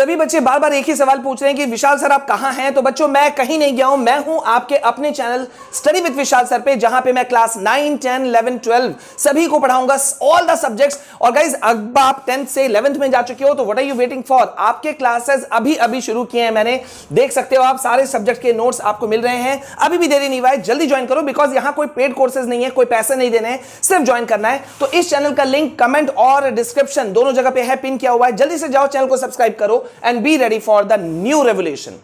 सभी बच्चे बार बार एक ही सवाल पूछ रहे हैं कि विशाल सर आप कहां हैं तो बच्चों मैं कहीं नहीं गया हूं मैं हूं आपके अपने channel study with Vishal sir पे जहां पे मैं class nine ten eleven twelve सभी को पढ़ाऊंगा ऑल द सब्जेक्ट्स और गाइज अब आप टेंथ से इलेवंथ में जा चुके हो तो what are you waiting for आपके क्लासेस अभी अभी शुरू किए हैं मैंने देख सकते हो आप सारे सब्जेक्ट के नोट्स आपको मिल रहे हैं अभी भी देरी नहीं हुआ है जल्दी ज्वाइन करो बिकॉज यहां कोई पेड कोर्सेज नहीं है कोई पैसे नहीं देने सिर्फ ज्वाइन करना है तो इस चैनल का लिंक कमेंट और डिस्क्रिप्शन दोनों जगह पे है पिन किया हुआ है जल्दी से जाओ चैनल को सब्सक्राइब करो and be ready for the new revelation.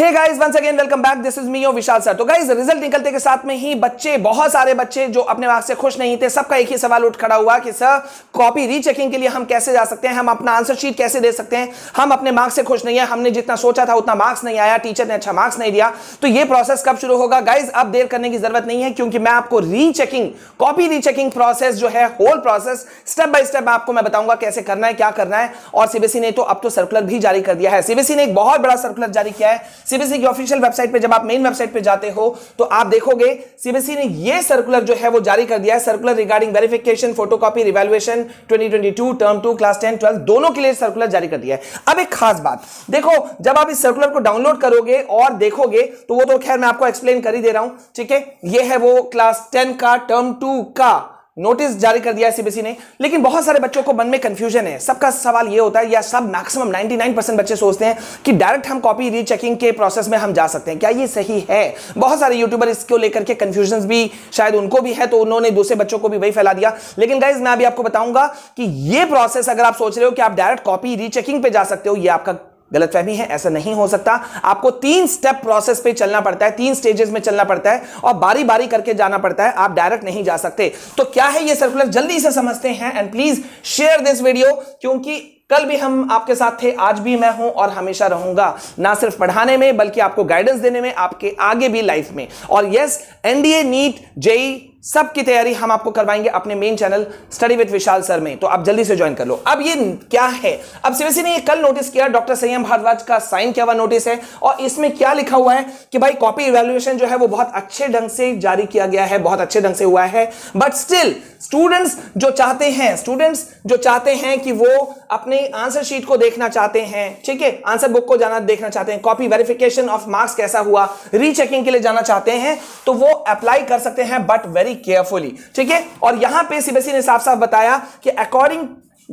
Hey guys once again welcome back this is me your Vishal sir तो गाइस रिजल्ट निकलते के साथ में ही बच्चे बहुत सारे बच्चे जो अपने मार्क्स से खुश नहीं थे सबका एक ही सवाल उठ खड़ा हुआ कि सर कॉपी रीचेकिंग के लिए हम कैसे जा सकते हैं हम अपना आंसर शीट कैसे दे सकते हैं हम अपने मार्क्स से खुश नहीं है हमने जितना सोचा था उतना मार्क्स नहीं आया टीचर ने अच्छा मार्क्स नहीं दिया तो ये प्रोसेस कब शुरू होगा गाइज अब देर करने की जरूरत नहीं है क्योंकि मैं आपको रीचेकिंग कॉपी रीचेकिंग प्रोसेस जो है whole process step by step आपको मैं बताऊंगा कैसे करना है क्या करना है और सीबीएसई ने तो अब तो सर्कुलर भी जारी कर दिया है सीबीएसई ने एक बहुत बड़ा सर्कुलर जारी किया है सीबीएसई की ऑफिशियल वेबसाइट पे जब आप मेन वेबसाइट पे जाते हो तो आप देखोगे सीबीएसई ने ये सर्कुलर जो है वो जारी कर दिया है circular regarding verification photocopy revaluation 2022 term 2 class 10 12 दोनों के लिए सर्कुलर जारी कर दिया है अब एक खास बात देखो जब आप इस सर्कुलर को डाउनलोड करोगे और देखोगे तो वो तो खैर मैं आपको एक्सप्लेन कर ही दे रहा हूं ठीक है ये है वो क्लास टेन का टर्म टू का नोटिस जारी कर दिया सीबीएसई ने लेकिन बहुत सारे बच्चों को मन में कंफ्यूजन है सबका सवाल ये होता है या सब मैक्सिमम 99 परसेंट बच्चे सोचते हैं कि डायरेक्ट हम कॉपी रीचेकिंग के प्रोसेस में हम जा सकते हैं क्या ये सही है बहुत सारे यूट्यूबर इसको लेकर के कंफ्यूजन भी शायद उनको भी है तो उन्होंने दूसरे बच्चों को भी वही फैला दिया लेकिन गाइज मैं अभी आपको बताऊंगा कि ये प्रोसेस अगर आप सोच रहे हो कि आप डायरेक्ट कॉपी रीचेकिंग पे जा सकते हो ये आपका गलतफहमी है ऐसा नहीं हो सकता आपको तीन स्टेप प्रोसेस पे चलना पड़ता है तीन स्टेजेस में चलना पड़ता है और बारी बारी करके जाना पड़ता है आप डायरेक्ट नहीं जा सकते तो क्या है ये सर्कुलर जल्दी से समझते हैं and please share this video क्योंकि कल भी हम आपके साथ थे आज भी मैं हूं और हमेशा रहूंगा ना सिर्फ पढ़ाने में बल्कि आपको गाइडेंस देने में आपके आगे भी लाइफ में और यस एनडीए नीट जेई सब की तैयारी हम आपको करवाएंगे अपने main channel study with Vishal sir में तो आप जल्दी से ज्वाइन कर लो अब ये क्या है अब सीबीएसई ने ये कल नोटिस किया डॉक्टर संयम भारद्वाज का साइन किया हुआ नोटिस है और इसमें क्या लिखा हुआ है कि भाई कॉपी इवेल्युएशन जो है वो बहुत अच्छे ढंग से जारी किया गया है बहुत अच्छे ढंग से हुआ है बट स्टिल स्टूडेंट्स जो चाहते हैं स्टूडेंट्स जो चाहते हैं कि वो अपने आंसर शीट को देखना चाहते हैं ठीक है आंसर बुक को जाना देखना चाहते हैं कॉपी वेरिफिकेशन ऑफ मार्क्स कैसा हुआ रीचेकिंग के लिए जाना चाहते हैं तो वो अप्लाई कर सकते हैं बट वेरी वेरी केयरफुली ठीक है और यहां पे सीबीएसई ने साफ साफ बताया कि अकॉर्डिंग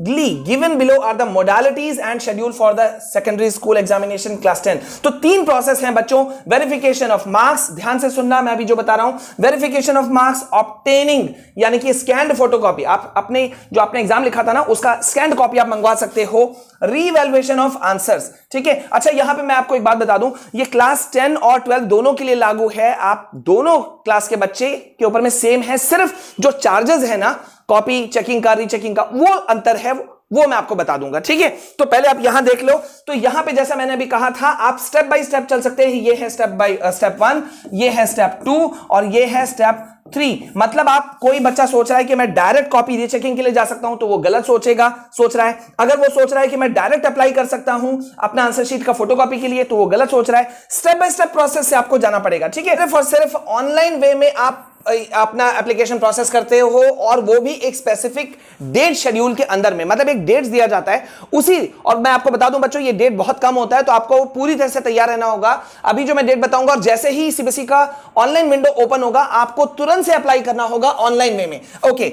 ली given below are the modalities and schedule for the secondary school examination class ten तो तीन प्रोसेस हैं बच्चों वेरिफिकेशन ऑफ मार्क्स ध्यान से सुनना मैं अभी जो बता रहा हूं वेरिफिकेशन ऑफ मार्क्स ऑप्टेनिंग यानी कि स्कैंड फोटो कॉपी आप अपने जो आपने एग्जाम लिखा था ना उसका स्कैंड कॉपी आप मंगवा सकते हो रीवेल्युएशन ऑफ आंसर ठीक है अच्छा यहां पे मैं आपको एक बात बता दूं ये क्लास टेन और ट्वेल्व दोनों के लिए लागू है आप दोनों क्लास के बच्चे के ऊपर में सेम है सिर्फ जो चार्जेस है ना कॉपी चेकिंग का रीचेकिंग का वो अंतर है वो मैं आपको बता दूंगा ठीक है तो पहले आप यहां देख लो तो यहां पे जैसा मैंने अभी कहा था आप स्टेप बाय स्टेप चल सकते हैं ये है स्टेप बाय स्टेप वन ये है स्टेप टू और ये है स्टेप थ्री मतलब आप कोई बच्चा सोच रहा है कि मैं डायरेक्ट कॉपी रीचेकिंग के लिए जा सकता हूं तो वो गलत सोचेगा सोच रहा है अगर वो सोच रहा है कि मैं डायरेक्ट अप्लाई कर सकता हूं अपना आंसर शीट का फोटोकॉपी के लिए तो वो गलत सोच रहा है स्टेप बाय स्टेप प्रोसेस से आपको जाना पड़ेगा ठीक है सिर्फ और सिर्फ ऑनलाइन वे में आप अपना एप्लीकेशन प्रोसेस करते हो और वो भी एक स्पेसिफिक डेट शेड्यूल के अंदर में मतलब एक डेट दिया जाता है उसी और मैं आपको बता दूं बच्चों ये डेट बहुत कम होता है तो आपको पूरी तरह से तैयार रहना होगा अभी जो मैं डेट बताऊंगा और जैसे ही सीबीएसई e का ऑनलाइन विंडो ओपन होगा आपको तुरंत से अप्लाई करना होगा ऑनलाइन वे में ओके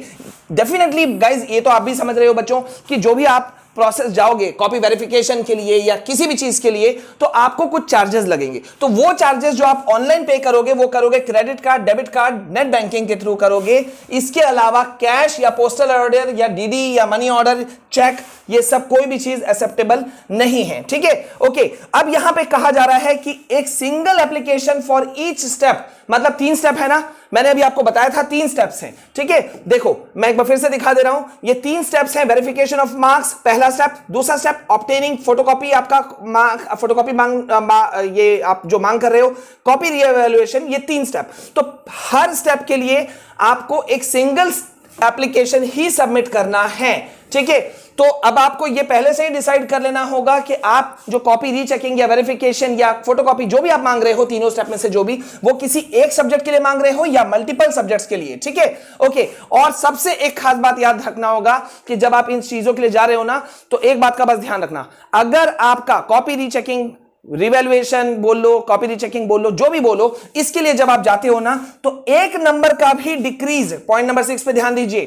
डेफिनेटली गाइज ये तो आप भी समझ रहे हो बच्चों की जो भी आप प्रोसेस जाओगे कॉपी वेरिफिकेशन के लिए या किसी भी चीज के लिए तो आपको कुछ चार्जेस लगेंगे तो वो चार्जेस जो आप ऑनलाइन पे करोगे वो करोगे credit card debit card net banking के थ्रू करोगे इसके अलावा कैश या पोस्टल ऑर्डर या डीडी e या मनी ऑर्डर चेक ये सब कोई भी चीज एक्सेप्टेबल नहीं है ठीक है ओके अब यहां पे कहा जा रहा है कि एक single application for each step मतलब तीन स्टेप है ना मैंने अभी आपको बताया था तीन स्टेप्स हैं ठीक है देखो मैं एक बार फिर से दिखा दे रहा हूं ये तीन स्टेप्स हैं वेरिफिकेशन ऑफ मार्क्स पहला स्टेप दूसरा स्टेप ऑप्टेनिंग फोटोकॉपी आपका फोटोकॉपी मांग मा, ये आप जो मांग कर रहे हो कॉपी रीएवैल्यूएशन ये तीन स्टेप तो हर स्टेप के लिए आपको एक सिंगल एप्लीकेशन ही सबमिट करना है ठीक है तो अब आपको ये पहले से ही डिसाइड कर लेना होगा कि आप जो कॉपी रीचेकिंग या वेरिफिकेशन या फोटोकॉपी जो भी आप मांग रहे हो तीनों स्टेप में से जो भी वो किसी एक सब्जेक्ट के लिए मांग रहे हो या मल्टीपल सब्जेक्ट्स के लिए ठीक है ओके और सबसे एक खास बात याद रखना होगा कि जब आप इन चीजों के लिए जा रहे हो ना तो एक बात का बस ध्यान रखना अगर आपका कॉपी रीचेकिंग रिवेल्युएशन बोल लो कॉपी रिचेकिंग बोल लो जो भी बोलो इसके लिए जब आप जाते हो ना तो एक नंबर का भी डिक्रीज पॉइंट नंबर सिक्स पे ध्यान दीजिए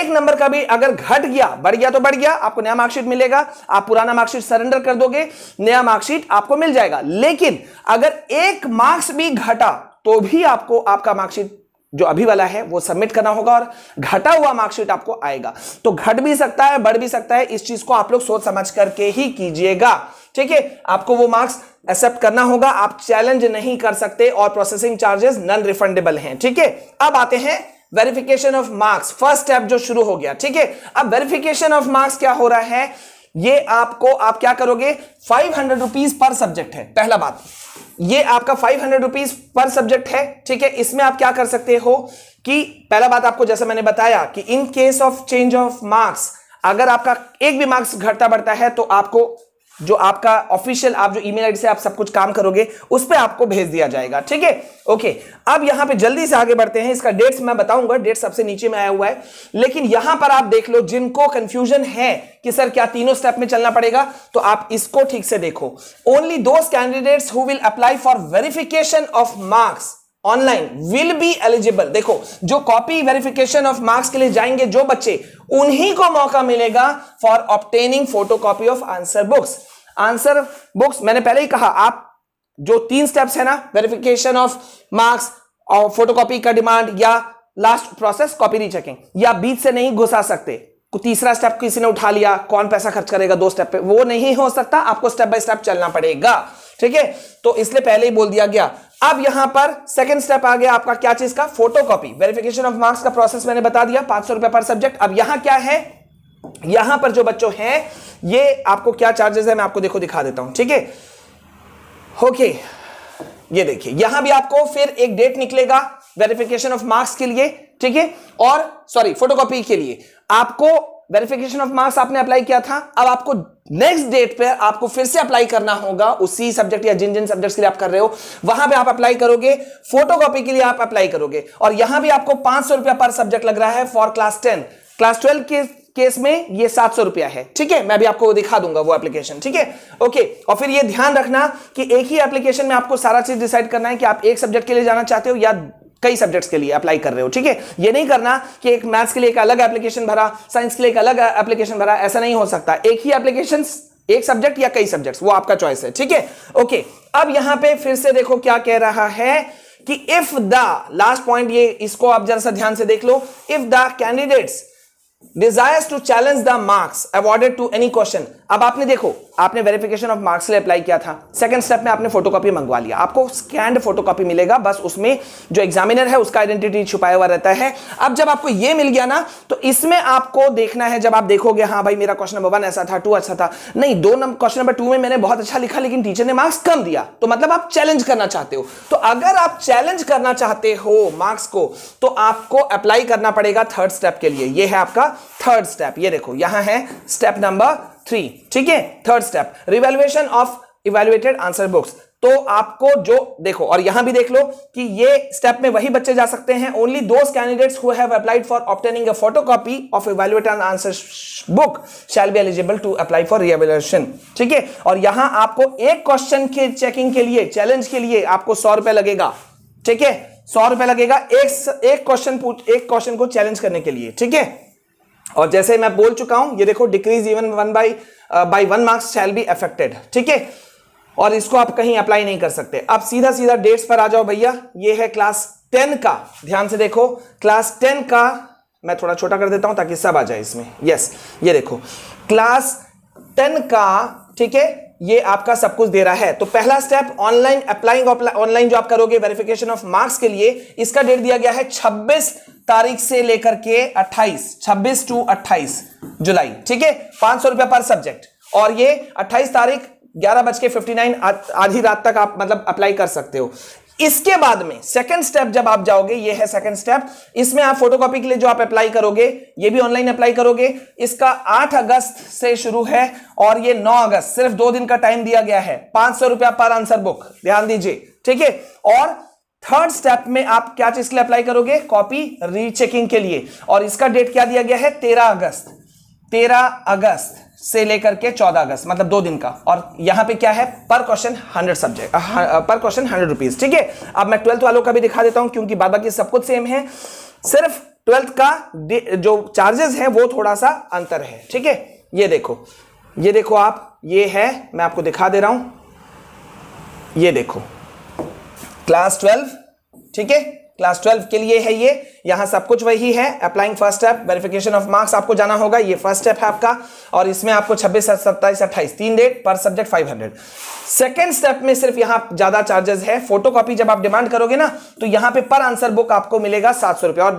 एक नंबर का भी अगर घट गया बढ़ गया तो बढ़ गया आपको नया मार्कशीट मिलेगा आप पुराना मार्कशीट सरेंडर कर दोगे नया मार्कशीट आपको मिल जाएगा लेकिन अगर एक मार्क्स भी घटा तो भी आपको आपका मार्कशीट जो अभी वाला है वो सबमिट करना होगा और घटा हुआ मार्कशीट आपको आएगा तो घट भी सकता है बढ़ भी सकता है इस चीज को आप लोग सोच समझ करके ही कीजिएगा ठीक है आपको वो मार्क्स एक्सेप्ट करना होगा आप चैलेंज नहीं कर सकते और प्रोसेसिंग चार्जेस नॉन रिफंडेबल हैं ठीक है अब आते हैं verification of marks first step जो शुरू हो गया ठीक है अब वेरिफिकेशन ऑफ मार्क्स क्या हो रहा है ये आपको आप क्या करोगे five hundred rupees per subject है पहला बात ये आपका five hundred rupees per subject है ठीक है इसमें आप क्या कर सकते हो कि पहला बात आपको जैसे मैंने बताया कि in case of change of marks अगर आपका एक भी मार्क्स घटता बढ़ता है तो आपको जो आपका ऑफिशियल आप जो ईमेल आईडी से आप सब कुछ काम करोगे उस पर आपको भेज दिया जाएगा ठीक है ओके अब यहां पे जल्दी से आगे बढ़ते हैं इसका डेट्स मैं बताऊंगा डेट सबसे नीचे में आया हुआ है लेकिन यहां पर आप देख लो जिनको कंफ्यूजन है कि सर क्या तीनों स्टेप में चलना पड़ेगा तो आप इसको ठीक से देखो only those candidates who will apply for verification of marks online will be eligible देखो जो कॉपी वेरिफिकेशन ऑफ मार्क्स के लिए जाएंगे जो बच्चे उन्हीं को मौका मिलेगा for obtaining photocopy of answer books answer books मैंने पहले ही कहा आप जो तीन स्टेप्स है ना वेरिफिकेशन ऑफ मार्क्स और फोटोकॉपी का डिमांड या लास्ट प्रोसेस कॉपी रीचेकिंग या बीच से नहीं घुसा सकते तीसरा स्टेप किसी ने उठा लिया कौन पैसा खर्च करेगा दो स्टेप पे वो नहीं हो सकता आपको स्टेप बाय स्टेप चलना पड़ेगा ठीक है तो इसलिए पहले ही बोल दिया गया अब यहां पर सेकंड स्टेप आ गया आपका क्या चीज का फोटोकॉपी वेरिफिकेशन ऑफ मार्क्स का प्रोसेस मैंने बता दिया पांच सौ रुपए पर सब्जेक्ट अब यहां क्या है यहां पर जो बच्चों हैं ये आपको क्या चार्जेस है मैं आपको देखो दिखा देता हूं ठीक है ओके ये देखिए यहां भी आपको फिर एक डेट निकलेगा वेरिफिकेशन ऑफ मार्क्स के लिए ठीक है और सॉरी फोटोकॉपी के लिए आपको वेरिफिकेशन ऑफ मार्क्स आपने अप्लाई किया था अब आपको नेक्स्ट डेट पर आपको फिर से अप्लाई करना होगा उसी सब्जेक्ट या जिन जिन सब्जेक्ट्स के लिए आप कर रहे हो वहां पे आप अप्लाई करोगे फोटोकॉपी के लिए आप अप्लाई करोगे और यहां भी आपको पांच सौ रुपया पर सब्जेक्ट लग रहा है for class ten class twelve के केस में ये सात सौ रुपया है ठीक है मैं भी आपको दिखा दूंगा वो एप्लीकेशन ठीक है ओके और फिर ये ध्यान रखना कि एक ही एप्लीकेशन में आपको सारा चीज डिसाइड करना है कि आप एक सब्जेक्ट के लिए जाना चाहते हो या कई सब्जेक्ट्स के लिए अप्लाई कर रहे हो ठीक है ये नहीं करना कि एक मैथ्स के लिए एक अलग एप्लीकेशन भरा साइंस के लिए एक अलग एप्लीकेशन भरा ऐसा नहीं हो सकता एक ही एप्लीकेशन एक सब्जेक्ट या कई सब्जेक्ट वो आपका चॉइस है ठीक है ओके अब यहां पर फिर से देखो क्या कह रहा है कि इफ द लास्ट पॉइंट ये इसको आप जरा सा ध्यान से देख लो if the candidates desires to challenge the marks awarded to any question अब आपने देखो आपने वेरिफिकेशन ऑफ मार्क्स लिए अप्लाई किया था सेकंड स्टेप में आपने फोटोकॉपी मंगवा लिया आपको स्कैंड फोटोकॉपी मिलेगा बस उसमें जो एग्जामिनर है उसका आइडेंटिटी छुपाया हुआ रहता है अब जब आपको ये मिल गया ना तो इसमें आपको देखना है जब आप देखोगे हाँ भाई मेरा क्वेश्चन नंबर वन ऐसा था टू अच्छा था नहीं दो नंबर क्वेश्चन नंबर टू में मैंने बहुत अच्छा लिखा लेकिन टीचर ने मार्क्स कम दिया तो मतलब आप चैलेंज करना चाहते हो तो अगर आप चैलेंज करना चाहते हो मार्क्स को तो आपको अप्लाई करना पड़ेगा थर्ड स्टेप के लिए यह है आपका थर्ड स्टेप ये देखो यहां है स्टेप नंबर थ्री ठीक है third step revaluation of evaluated answer books तो आपको जो देखो और यहां भी देख लो कि ये स्टेप में वही बच्चे जा सकते हैं only those candidates who have applied for obtaining a photocopy of evaluated answer book shall be eligible to apply for revaluation ठीक है और यहां आपको एक क्वेश्चन के चेकिंग के लिए चैलेंज के लिए आपको सौ रुपए लगेगा ठीक है सौ रुपए लगेगा एक क्वेश्चन एक क्वेश्चन को चैलेंज करने के लिए ठीक है और जैसे मैं बोल चुका हूं ये देखो decrease even one by by one marks shall be affected ठीक है और इसको आप कहीं अप्लाई नहीं कर सकते अब सीधा सीधा डेट्स पर आ जाओ भैया ये है क्लास टेन का ध्यान से देखो क्लास टेन का मैं थोड़ा छोटा कर देता हूं ताकि सब आ जाए इसमें यस ये देखो क्लास टेन का ठीक है ये आपका सब कुछ दे रहा है तो पहला स्टेप ऑनलाइन अप्लाइंग ऑनलाइन जो आप करोगे वेरिफिकेशन ऑफ मार्क्स के लिए इसका डेट दिया गया है 26 तारीख से लेकर के 28 26 टू 28 जुलाई ठीक है पांच सौ रुपया पर सब्जेक्ट और ये 28 तारीख ग्यारह बज के फिफ्टी आधी रात तक आप मतलब अप्लाई कर सकते हो इसके बाद में सेकंड स्टेप जब आप जाओगे ये है सेकंड स्टेप इसमें आप फोटोकॉपी के लिए जो आप अप्लाई करोगे ये भी ऑनलाइन अप्लाई करोगे इसका 8 अगस्त से शुरू है और ये 9 अगस्त सिर्फ दो दिन का टाइम दिया गया है पांच सौ रुपया पर आंसर बुक ध्यान दीजिए ठीक है और थर्ड स्टेप में आप क्या चीज के लिए अप्लाई करोगे कॉपी रीचेकिंग के लिए और इसका डेट क्या दिया गया है तेरह अगस्त तेरह अगस्त से लेकर के चौदह अगस्त मतलब दो दिन का और यहां पे क्या है per question hundred subject per question hundred rupees ठीक है अब मैं ट्वेल्थ वालों का भी दिखा देता हूं क्योंकि बाद की सब कुछ सेम है सिर्फ ट्वेल्थ का जो चार्जेस है वो थोड़ा सा अंतर है ठीक है ये देखो ये देखो आप ये है मैं आपको दिखा दे रहा हूं ये देखो क्लास ट्वेल्व ठीक है क्लास ट्वेल्व के लिए है ये यहाँ सब कुछ वही है applying first step verification of marks आपको जाना होगा ये फर्स्ट स्टेप है आपका और इसमें आपको 26 सत्ताईस अट्ठाईस तीन डेट पर सब्जेक्ट 500 सेकेंड स्टेप में सिर्फ यहाँ ज्यादा चार्जेस है फोटो कॉपी जब आप डिमांड करोगे ना तो यहाँ पे पर आंसर बुक आपको मिलेगा सात सौ रुपए और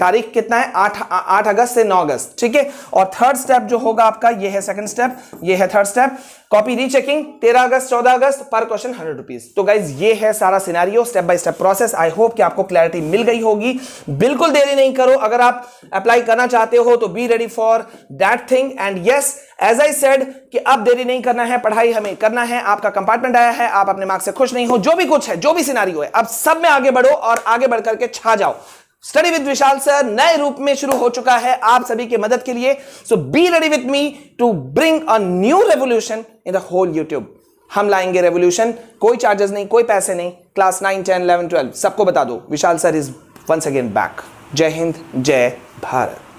तारीख कितना है आठ आठ अगस्त से नौ अगस्त ठीक है और थर्ड स्टेप जो होगा आपका ये है सेकंड स्टेप ये है थर्ड स्टेप कॉपी रीचेकिंग 13 अगस्त 14 अगस्त पर क्वेश्चन हंड्रेड रुपीज तो गाइज ये है सारा scenario step by step process I hope कि आपको क्लैरिटी मिल गई होगी बिल्कुल देरी नहीं करो अगर आप अप्लाई करना चाहते हो तो be ready for that thing and yes as I said कि अब देरी नहीं करना है पढ़ाई हमें करना है आपका कंपार्टमेंट आया है आप अपने मार्क्स से खुश नहीं हो जो भी कुछ है जो भी सिनारियो है अब सब में आगे बढ़ो और आगे बढ़ करके छा जाओ स्टडी विद विशाल सर नए रूप में शुरू हो चुका है आप सभी के मदद के लिए so be ready with me to bring a new revolution in the whole YouTube हम लाएंगे रेवोल्यूशन कोई चार्जेस नहीं कोई पैसे नहीं class nine ten eleven twelve सबको बता दो Vishal sir is once again back जय हिंद जय भारत